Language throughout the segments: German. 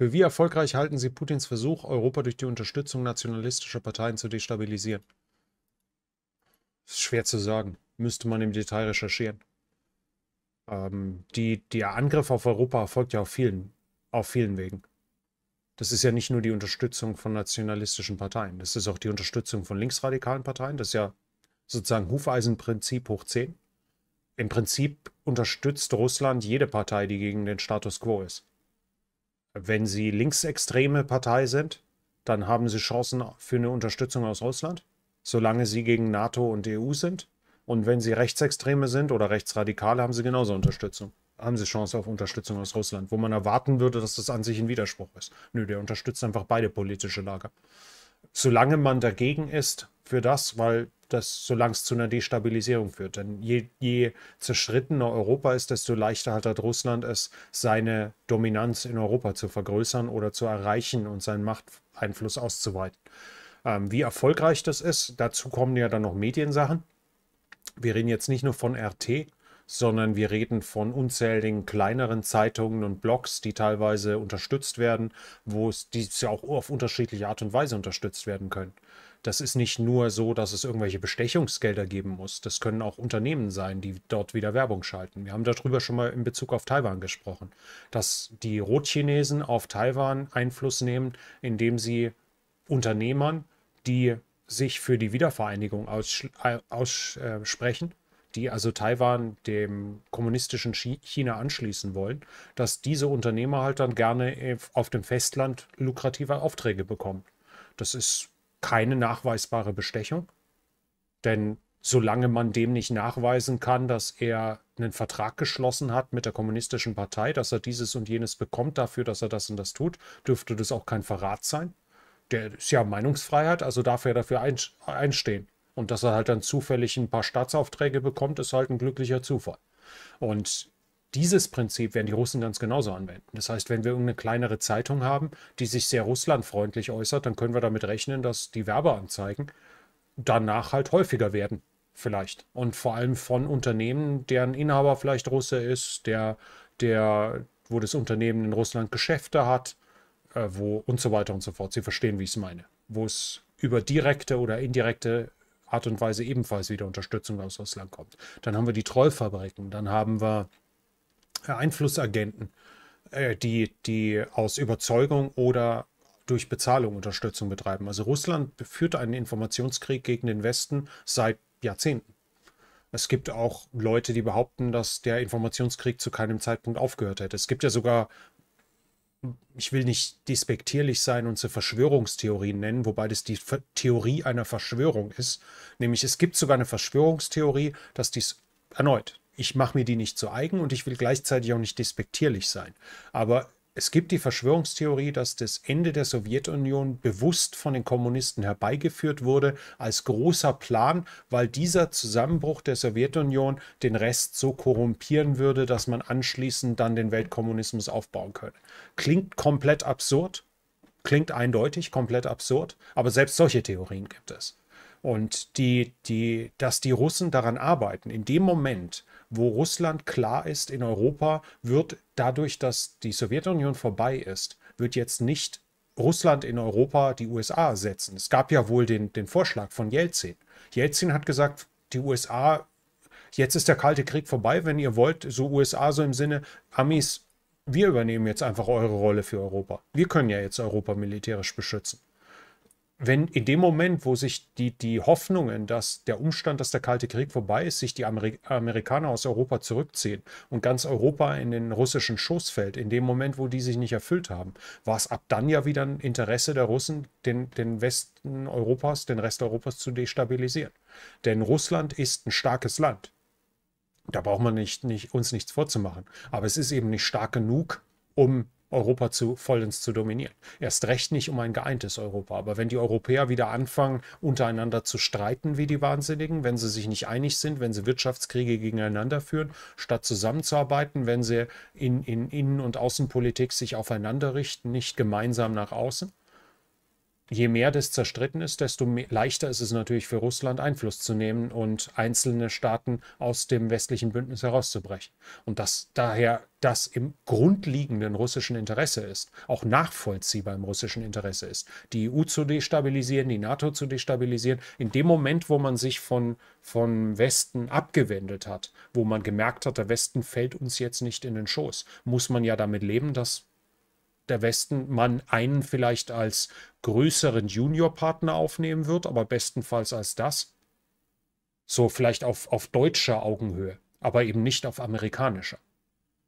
Für wie erfolgreich halten Sie Putins Versuch, Europa durch die Unterstützung nationalistischer Parteien zu destabilisieren? Ist schwer zu sagen. Müsste man im Detail recherchieren. Ähm, die, der Angriff auf Europa erfolgt ja auf vielen, auf vielen Wegen. Das ist ja nicht nur die Unterstützung von nationalistischen Parteien. Das ist auch die Unterstützung von linksradikalen Parteien. Das ist ja sozusagen Hufeisenprinzip hoch 10. Im Prinzip unterstützt Russland jede Partei, die gegen den Status quo ist. Wenn sie linksextreme Partei sind, dann haben sie Chancen für eine Unterstützung aus Russland, solange sie gegen NATO und EU sind. Und wenn sie Rechtsextreme sind oder Rechtsradikale, haben sie genauso Unterstützung. Haben sie Chance auf Unterstützung aus Russland, wo man erwarten würde, dass das an sich ein Widerspruch ist. Nö, der unterstützt einfach beide politische Lager. Solange man dagegen ist für das, weil dass solange es zu einer Destabilisierung führt. Denn je, je zerschrittener Europa ist, desto leichter hat halt Russland es, seine Dominanz in Europa zu vergrößern oder zu erreichen und seinen Machteinfluss auszuweiten. Ähm, wie erfolgreich das ist, dazu kommen ja dann noch Mediensachen. Wir reden jetzt nicht nur von RT, sondern wir reden von unzähligen kleineren Zeitungen und Blogs, die teilweise unterstützt werden, wo es die ja auch auf unterschiedliche Art und Weise unterstützt werden können. Das ist nicht nur so, dass es irgendwelche Bestechungsgelder geben muss. Das können auch Unternehmen sein, die dort wieder Werbung schalten. Wir haben darüber schon mal in Bezug auf Taiwan gesprochen, dass die Rotchinesen auf Taiwan Einfluss nehmen, indem sie Unternehmern, die sich für die Wiedervereinigung äh, aussprechen, die also Taiwan dem kommunistischen China anschließen wollen, dass diese Unternehmer halt dann gerne auf dem Festland lukrative Aufträge bekommen. Das ist keine nachweisbare Bestechung, denn solange man dem nicht nachweisen kann, dass er einen Vertrag geschlossen hat mit der kommunistischen Partei, dass er dieses und jenes bekommt dafür, dass er das und das tut, dürfte das auch kein Verrat sein. Der ist ja Meinungsfreiheit, also darf er dafür einstehen. Und dass er halt dann zufällig ein paar Staatsaufträge bekommt, ist halt ein glücklicher Zufall. Und dieses Prinzip werden die Russen ganz genauso anwenden. Das heißt, wenn wir irgendeine kleinere Zeitung haben, die sich sehr russlandfreundlich äußert, dann können wir damit rechnen, dass die Werbeanzeigen danach halt häufiger werden. Vielleicht. Und vor allem von Unternehmen, deren Inhaber vielleicht Russe ist, der, der, wo das Unternehmen in Russland Geschäfte hat, äh, wo und so weiter und so fort. Sie verstehen, wie ich es meine. Wo es über direkte oder indirekte Art und Weise ebenfalls wieder Unterstützung aus Russland kommt. Dann haben wir die Trollfabriken, dann haben wir äh, Einflussagenten, äh, die, die aus Überzeugung oder durch Bezahlung Unterstützung betreiben. Also Russland führt einen Informationskrieg gegen den Westen seit Jahrzehnten. Es gibt auch Leute, die behaupten, dass der Informationskrieg zu keinem Zeitpunkt aufgehört hätte. Es gibt ja sogar ich will nicht despektierlich sein und sie Verschwörungstheorien nennen, wobei das die Theorie einer Verschwörung ist. Nämlich es gibt sogar eine Verschwörungstheorie, dass dies erneut, ich mache mir die nicht zu eigen und ich will gleichzeitig auch nicht despektierlich sein. Aber es gibt die Verschwörungstheorie, dass das Ende der Sowjetunion bewusst von den Kommunisten herbeigeführt wurde, als großer Plan, weil dieser Zusammenbruch der Sowjetunion den Rest so korrumpieren würde, dass man anschließend dann den Weltkommunismus aufbauen könnte. Klingt komplett absurd, klingt eindeutig komplett absurd, aber selbst solche Theorien gibt es. Und die, die, dass die Russen daran arbeiten, in dem Moment, wo Russland klar ist, in Europa wird dadurch, dass die Sowjetunion vorbei ist, wird jetzt nicht Russland in Europa die USA setzen. Es gab ja wohl den, den Vorschlag von Jelzin. Jelzin hat gesagt, die USA, jetzt ist der Kalte Krieg vorbei, wenn ihr wollt, so USA, so im Sinne, Amis, wir übernehmen jetzt einfach eure Rolle für Europa. Wir können ja jetzt Europa militärisch beschützen wenn in dem Moment, wo sich die, die Hoffnungen, dass der Umstand, dass der Kalte Krieg vorbei ist, sich die Amerik Amerikaner aus Europa zurückziehen und ganz Europa in den russischen Schoß fällt, in dem Moment, wo die sich nicht erfüllt haben, war es ab dann ja wieder ein Interesse der Russen, den, den Westen Europas, den Rest Europas zu destabilisieren. Denn Russland ist ein starkes Land. Da braucht man nicht, nicht, uns nichts vorzumachen. Aber es ist eben nicht stark genug, um Europa zu, vollends zu dominieren. Erst recht nicht um ein geeintes Europa. Aber wenn die Europäer wieder anfangen, untereinander zu streiten wie die Wahnsinnigen, wenn sie sich nicht einig sind, wenn sie Wirtschaftskriege gegeneinander führen, statt zusammenzuarbeiten, wenn sie in, in Innen- und Außenpolitik sich aufeinander richten, nicht gemeinsam nach außen, je mehr das zerstritten ist, desto mehr, leichter ist es natürlich für Russland Einfluss zu nehmen und einzelne Staaten aus dem westlichen Bündnis herauszubrechen. Und dass daher das im grundlegenden russischen Interesse ist, auch nachvollziehbar im russischen Interesse ist, die EU zu destabilisieren, die NATO zu destabilisieren, in dem Moment, wo man sich von, von Westen abgewendet hat, wo man gemerkt hat, der Westen fällt uns jetzt nicht in den Schoß, muss man ja damit leben, dass der Westen man einen vielleicht als größeren Juniorpartner aufnehmen wird, aber bestenfalls als das. So vielleicht auf, auf deutscher Augenhöhe, aber eben nicht auf amerikanischer.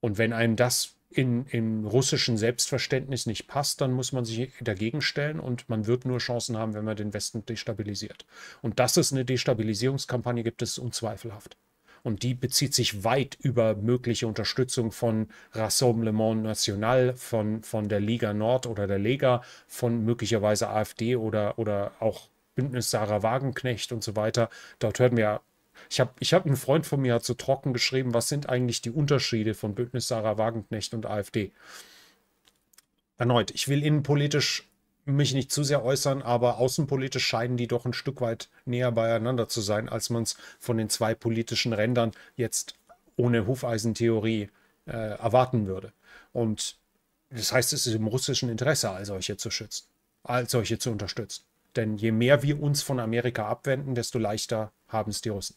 Und wenn einem das in, im russischen Selbstverständnis nicht passt, dann muss man sich dagegen stellen und man wird nur Chancen haben, wenn man den Westen destabilisiert. Und dass es eine Destabilisierungskampagne gibt, ist unzweifelhaft. Und die bezieht sich weit über mögliche Unterstützung von Rassemblement National, von, von der Liga Nord oder der Lega, von möglicherweise AfD oder, oder auch Bündnis Sarah Wagenknecht und so weiter. Dort hört man ja ich habe ich hab einen Freund von mir hat so trocken geschrieben, was sind eigentlich die Unterschiede von Bündnis Sarah Wagenknecht und AfD? Erneut, ich will innenpolitisch mich nicht zu sehr äußern, aber außenpolitisch scheinen die doch ein Stück weit näher beieinander zu sein, als man es von den zwei politischen Rändern jetzt ohne Hufeisentheorie äh, erwarten würde. Und das heißt, es ist im russischen Interesse, all solche zu schützen, all solche zu unterstützen. Denn je mehr wir uns von Amerika abwenden, desto leichter haben es die Russen.